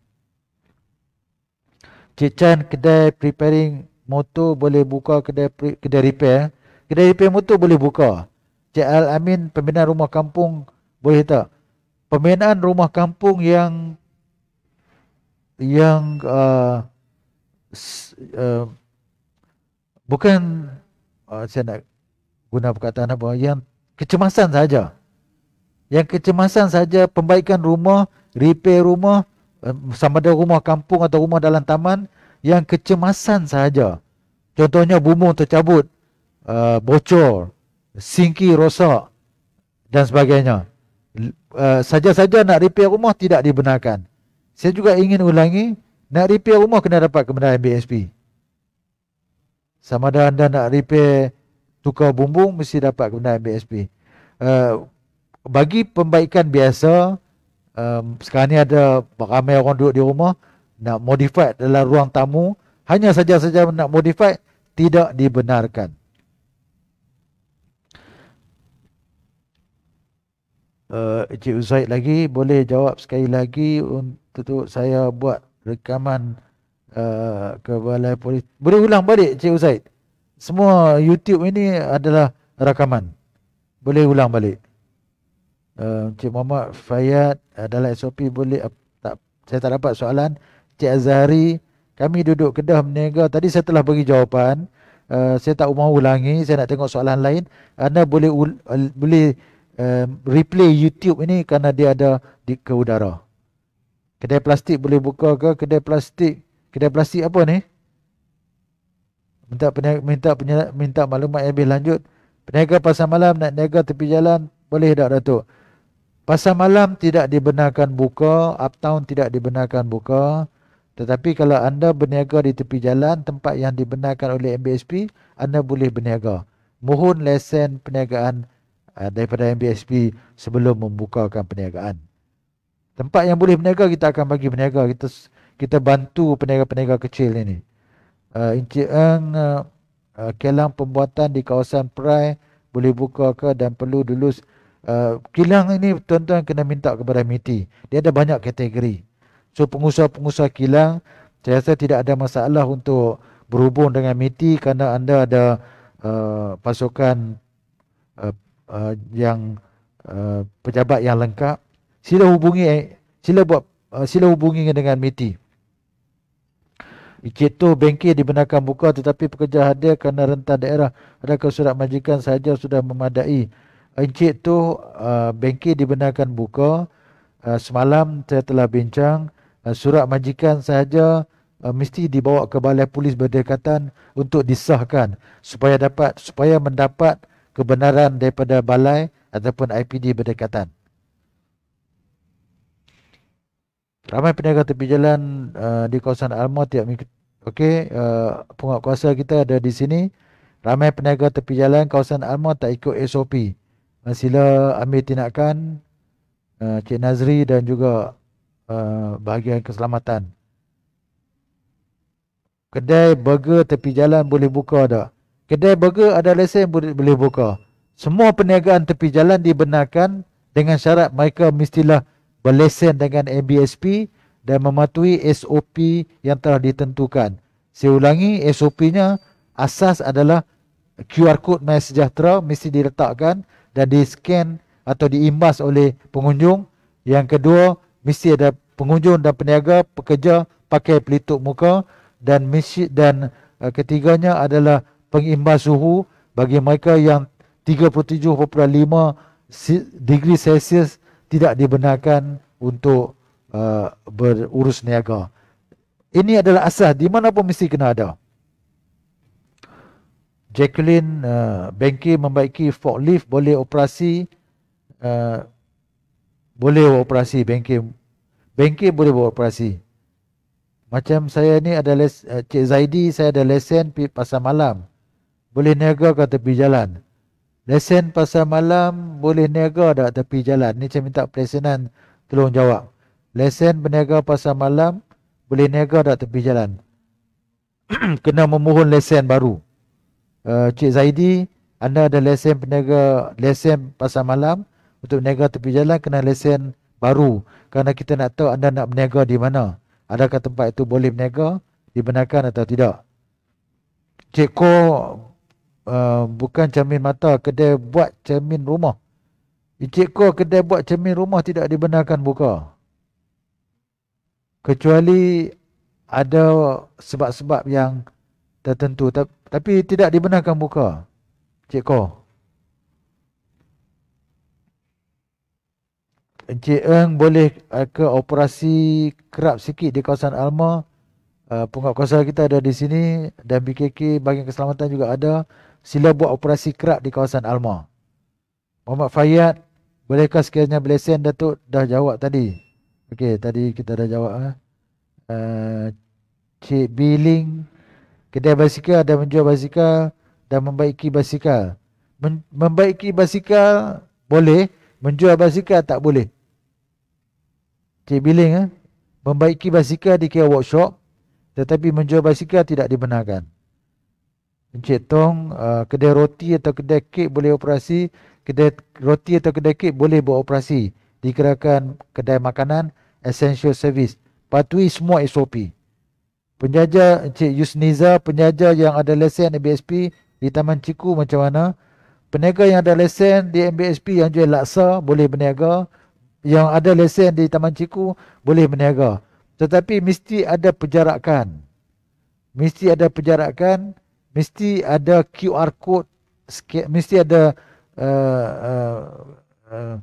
Cik Chan, kedai preparing motor boleh buka kedai kedai repair. Kedai repair motor boleh buka. Cik Al Amin, pembinaan rumah kampung boleh tak? Pembinaan rumah kampung yang yang uh, uh, bukan uh, saya nak guna perkataan apa yang kecemasan saja yang kecemasan saja pembaikan rumah repair rumah uh, sama ada rumah kampung atau rumah dalam taman yang kecemasan saja contohnya bumbung tercabut uh, bocor sinki rosak dan sebagainya uh, saja-saja uh, nak repair rumah tidak dibenarkan saya juga ingin ulangi, nak repair rumah kena dapat kebenaran BSP. Sama ada anda nak repair tukar bumbung, mesti dapat kebenaran BSP. Uh, eh, bagi pembaikan biasa, um, sekarang ni ada ramai orang duduk di rumah, nak modify dalam ruang tamu, hanya saja-saja nak modify, tidak dibenarkan. Uh, Encik Uzaid lagi, boleh jawab sekali lagi untuk tu, tu saya buat rekaman uh, ke balai polis. Boleh ulang balik Cik Usaid. Semua YouTube ini adalah rekaman. Boleh ulang balik. Uh, Cik Muhammad Fayyad adalah eh, SOP boleh uh, tak saya tak dapat soalan Cik Azhari kami duduk kedah berniaga tadi saya telah bagi jawapan uh, saya tak mau ulangi saya nak tengok soalan lain anda boleh uh, boleh uh, replay YouTube ini kerana dia ada di ke udara Kedai plastik boleh buka ke? Kedai plastik. Kedai plastik apa ni? Minta peniaga, minta peniaga, minta maklumat yang lebih lanjut. Peniaga pasar malam nak niaga tepi jalan. Boleh tak Datuk? Pasar malam tidak dibenarkan buka. Uptown tidak dibenarkan buka. Tetapi kalau anda berniaga di tepi jalan. Tempat yang dibenarkan oleh MBSP. Anda boleh berniaga. Mohon lesen perniagaan eh, daripada MBSP sebelum membukakan perniagaan. Tempat yang boleh berniaga kita akan bagi berniaga. Kita kita bantu peniaga-peniaga kecil ini. Uh, Encik Eng, uh, uh, kilang pembuatan di kawasan Perai boleh buka ke dan perlu dulu. Uh, kilang ini tuan-tuan kena minta kepada MITI. Dia ada banyak kategori. So pengusaha-pengusaha kilang, saya rasa tidak ada masalah untuk berhubung dengan MITI kerana anda ada uh, pasukan uh, uh, yang uh, pejabat yang lengkap sila hubungi eh, sila buat eh, sila hubungi dengan MITI. Ikit tu bengkel dibenarkan buka tetapi pekerja hadir kerana rentan daerah. Adakah surat majikan saja sudah memadai? Encik tu uh, bengkel dibenarkan buka. Uh, semalam saya telah bincang uh, surat majikan saja uh, mesti dibawa ke balai polis berdekatan untuk disahkan supaya dapat supaya mendapat kebenaran daripada balai ataupun IPD berdekatan. Ramai peniaga tepi jalan uh, di kawasan Alma tiap minggu. Okey, uh, penguatkuasa kita ada di sini. Ramai peniaga tepi jalan kawasan Alma tak ikut SOP. Sila ambil tindakan uh, Cik Nazri dan juga uh, bahagian keselamatan. Kedai burger tepi jalan boleh buka tak? Kedai burger ada lesen boleh buka. Semua perniagaan tepi jalan dibenarkan dengan syarat mereka mestilah berlesen dengan MBSP dan mematuhi SOP yang telah ditentukan. Saya ulangi SOP-nya asas adalah QR code My Sejahtera mesti diletakkan dan di-scan atau diimbas oleh pengunjung. Yang kedua, mesti ada pengunjung dan peniaga pekerja pakai pelitup muka dan mesti dan eh, ketiganya adalah pengimbas suhu bagi mereka yang 37.5 degree Celsius tidak dibenarkan untuk uh, berurus niaga. Ini adalah asas di mana pun mesti kena ada. Jacqueline uh, Banky membaiki forklift boleh operasi uh, boleh operasi Banky Banky boleh operasi. Macam saya ni ada les, uh, Cik Zaidi saya ada lesen pasal malam. Boleh niaga kat tepi jalan. Lesen pasar malam boleh niaga tak tepi jalan? Ni saya minta pelesenan tolong jawab. Lesen berniaga pasar malam boleh niaga tak tepi jalan? Kena memohon lesen baru. Uh, Cik Zaidi, anda ada lesen peniaga lesen pasar malam untuk berniaga tepi jalan kena lesen baru kerana kita nak tahu anda nak berniaga di mana. Adakah tempat itu boleh berniaga? Dibenarkan atau tidak? Cik Ko Uh, bukan cermin mata kedai buat cermin rumah Encik Kor kedai buat cermin rumah tidak dibenarkan buka kecuali ada sebab-sebab yang tertentu tapi tidak dibenarkan buka Encik Kor Encik Eng boleh uh, ke operasi kerap sikit di kawasan Alma uh, penguat kuasa kita ada di sini dan BKK bagian keselamatan juga ada sila buat operasi kerak di kawasan Alma. Muhammad Fayyad, bolehkah sekiranya berlesen Datuk dah jawab tadi? Okey, tadi kita dah jawab. Eh? Uh, Cik Biling, kedai basikal ada menjual basikal dan membaiki basikal. Men membaiki basikal boleh, menjual basikal tak boleh. Cik Biling, eh? membaiki basikal di care workshop tetapi menjual basikal tidak dibenarkan. Encik Tong, uh, kedai roti atau kedai kek boleh operasi. Kedai roti atau kedai kek boleh buat operasi Dikirakan kedai makanan, essential service. Patuhi semua SOP. Penjaja Encik Yusniza, penjaja yang ada lesen MBSP di Taman Ciku macam mana? Peniaga yang ada lesen di MBSP yang jual laksa boleh berniaga. Yang ada lesen di Taman Ciku boleh berniaga. Tetapi mesti ada penjarakan. Mesti ada penjarakan mesti ada QR code mesti ada uh, uh,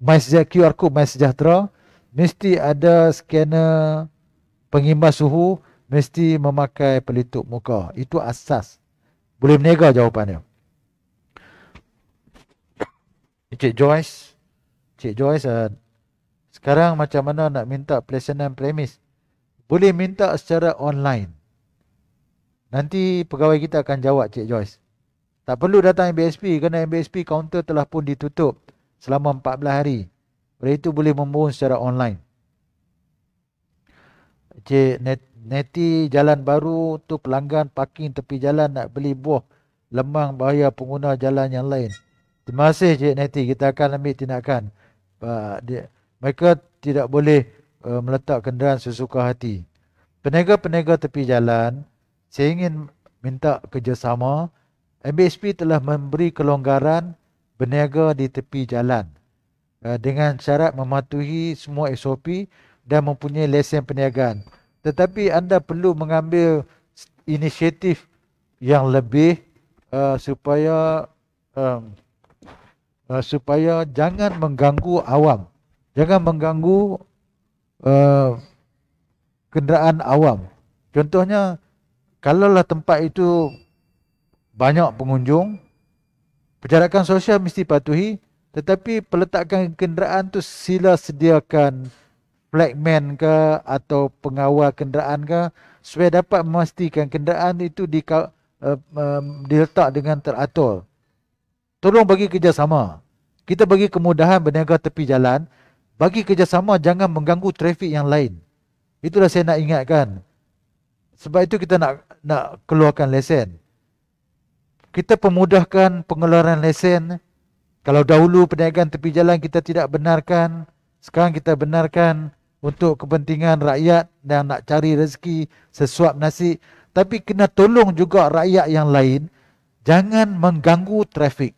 uh, QR code My Sejahtera mesti ada scanner pengimbas suhu mesti memakai pelitup muka itu asas boleh menega jawapannya Cik Joyce Cik Joyce uh, sekarang macam mana nak minta pelaksanaan premis boleh minta secara online Nanti pegawai kita akan jawab Cik Joyce. Tak perlu datang MBSP kerana MBSP kaunter telah pun ditutup selama 14 hari. Oleh itu boleh membun secara online. Cik Neti jalan baru tu pelanggan parking tepi jalan nak beli buah lemang bahaya pengguna jalan yang lain. Terima kasih Cik Neti. Kita akan ambil tindakan. mereka tidak boleh eh, meletak kenderaan sesuka hati. Peniaga-peniaga tepi jalan saya ingin minta kerjasama MBSP telah memberi kelonggaran berniaga di tepi jalan eh, dengan syarat mematuhi semua SOP dan mempunyai lesen perniagaan. Tetapi anda perlu mengambil inisiatif yang lebih uh, supaya um, uh, supaya jangan mengganggu awam. Jangan mengganggu uh, kenderaan awam. Contohnya, kalaulah tempat itu banyak pengunjung, perjarakan sosial mesti patuhi, tetapi peletakkan kenderaan tu sila sediakan flagman ke atau pengawal kenderaan ke supaya dapat memastikan kenderaan itu di, uh, eh, uh, eh, diletak dengan teratur. Tolong bagi kerjasama. Kita bagi kemudahan berniaga tepi jalan. Bagi kerjasama jangan mengganggu trafik yang lain. Itulah saya nak ingatkan. Sebab itu kita nak nak keluarkan lesen. Kita pemudahkan pengeluaran lesen. Kalau dahulu perniagaan tepi jalan kita tidak benarkan, sekarang kita benarkan untuk kepentingan rakyat dan nak cari rezeki sesuap nasi. Tapi kena tolong juga rakyat yang lain. Jangan mengganggu trafik.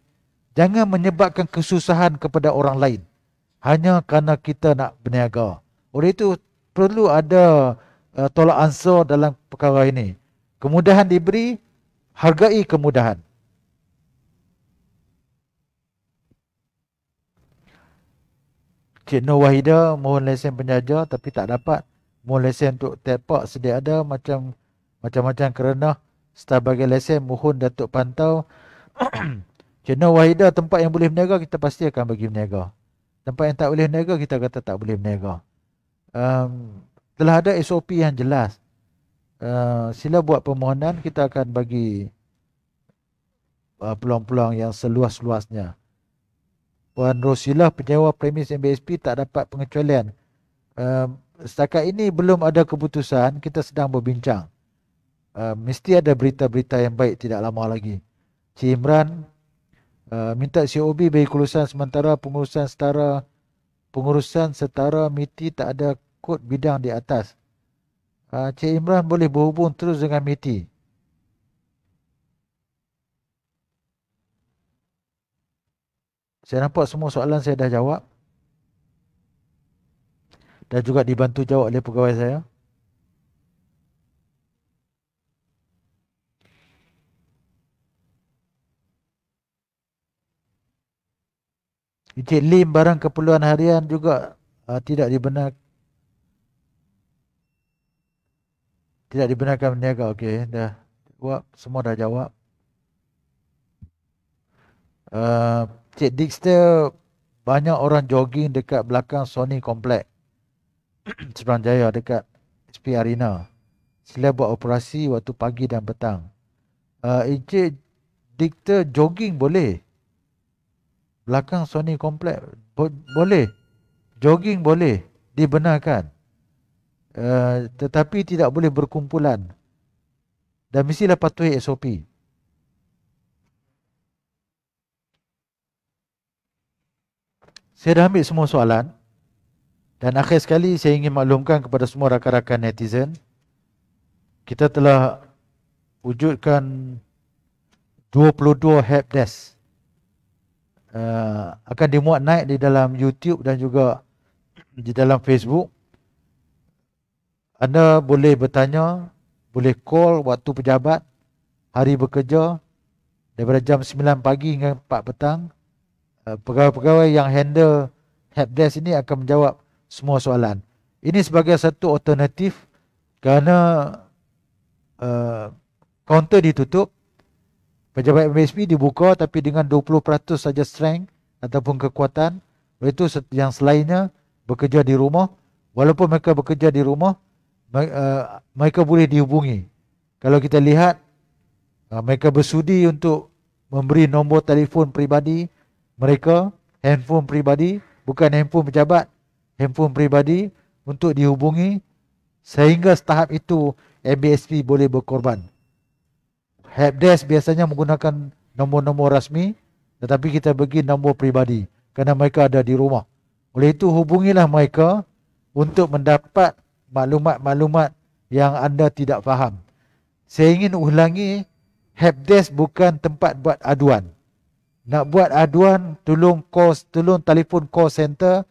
Jangan menyebabkan kesusahan kepada orang lain. Hanya kerana kita nak berniaga. Oleh itu perlu ada uh, tolak ansur dalam perkara ini. Kemudahan diberi, hargai kemudahan. Cik Nur Wahida mohon lesen penjaja tapi tak dapat. Mohon lesen untuk tepak sedia ada macam macam-macam kerana setelah bagi lesen mohon Datuk Pantau. Cik Nur Wahida tempat yang boleh berniaga kita pasti akan bagi berniaga. Tempat yang tak boleh berniaga kita kata tak boleh berniaga. Um, telah ada SOP yang jelas. Uh, sila buat permohonan kita akan bagi eh, peluang-peluang yang seluas-luasnya. Puan Rosilah penyewa premis MBSP tak dapat pengecualian. Uh, setakat ini belum ada keputusan, kita sedang berbincang. Uh, mesti ada berita-berita yang baik tidak lama lagi. Cik Imran uh, minta COB beri kelulusan sementara pengurusan setara pengurusan setara MITI tak ada kod bidang di atas. Ah, Cik Imran boleh berhubung terus dengan Miti. Saya nampak semua soalan saya dah jawab. Dan juga dibantu jawab oleh pegawai saya. Encik Lim barang keperluan harian juga uh, tidak dibenarkan. tidak dibenarkan berniaga okey dah buat semua dah jawab uh, Cik Dixter banyak orang jogging dekat belakang Sony Complex Seberang Jaya dekat SP Arena sila buat operasi waktu pagi dan petang uh, Encik Dixter jogging boleh belakang Sony Complex Bo boleh jogging boleh dibenarkan Eh, tetapi tidak boleh berkumpulan dan mestilah patuhi SOP. Saya dah ambil semua soalan dan akhir sekali saya ingin maklumkan kepada semua rakan-rakan netizen kita telah wujudkan 22 help desk uh, eh, akan dimuat naik di dalam YouTube dan juga di dalam Facebook anda boleh bertanya, boleh call waktu pejabat, hari bekerja, daripada jam 9 pagi hingga 4 petang. Eh, pegawai-pegawai yang handle helpdesk ini akan menjawab semua soalan. Ini sebagai satu alternatif kerana uh, kaunter ditutup, pejabat MSP dibuka tapi dengan 20% saja strength ataupun kekuatan. Itu yang selainnya bekerja di rumah. Walaupun mereka bekerja di rumah, Eh, mereka boleh dihubungi. Kalau kita lihat, eh, mereka bersudi untuk memberi nombor telefon peribadi mereka, handphone peribadi, bukan handphone pejabat, handphone peribadi untuk dihubungi sehingga setahap itu MBSP boleh berkorban. Helpdesk biasanya menggunakan nombor-nombor rasmi tetapi kita bagi nombor peribadi kerana mereka ada di rumah. Oleh itu, hubungilah mereka untuk mendapat maklumat-maklumat yang anda tidak faham. Saya ingin ulangi, helpdesk bukan tempat buat aduan. Nak buat aduan, tolong call, tolong telefon call center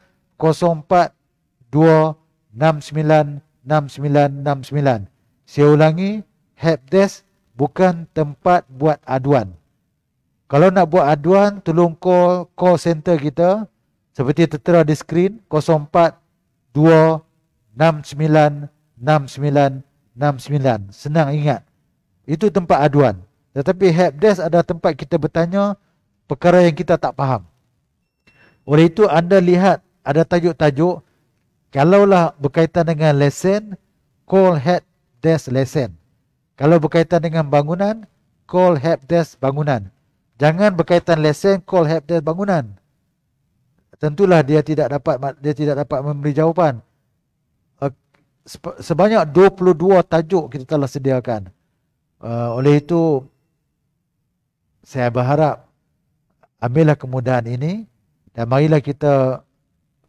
042696969. Saya ulangi, helpdesk bukan tempat buat aduan. Kalau nak buat aduan, tolong call call center kita seperti tertera di skrin 042 69696969. Senang ingat. Itu tempat aduan. Tetapi helpdesk ada tempat kita bertanya perkara yang kita tak faham. Oleh itu anda lihat ada tajuk-tajuk. Kalaulah berkaitan dengan lesen, call helpdesk lesen. Kalau berkaitan dengan bangunan, call helpdesk bangunan. Jangan berkaitan lesen, call helpdesk bangunan. Tentulah dia tidak dapat dia tidak dapat memberi jawapan sebanyak 22 tajuk kita telah sediakan. Uh, oleh itu, saya berharap ambillah kemudahan ini dan marilah kita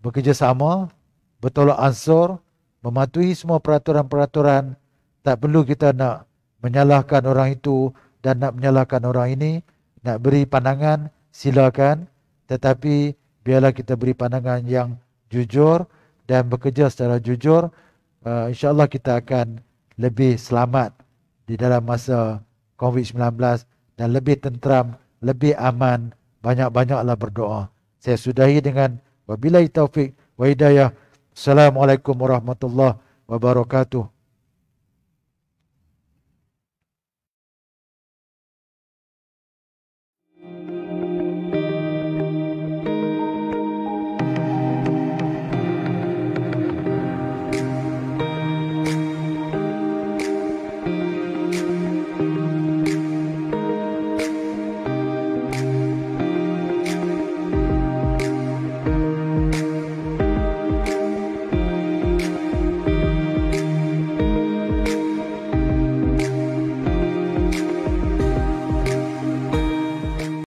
bekerjasama, bertolak ansur, mematuhi semua peraturan-peraturan. Tak perlu kita nak menyalahkan orang itu dan nak menyalahkan orang ini. Nak beri pandangan, silakan. Tetapi biarlah kita beri pandangan yang jujur dan bekerja secara jujur uh, insyaallah kita akan lebih selamat di dalam masa COVID-19 dan lebih tenteram, lebih aman. Banyak-banyaklah berdoa. Saya sudahi dengan Wabilai taufik wa hidayah. Assalamualaikum warahmatullahi wabarakatuh.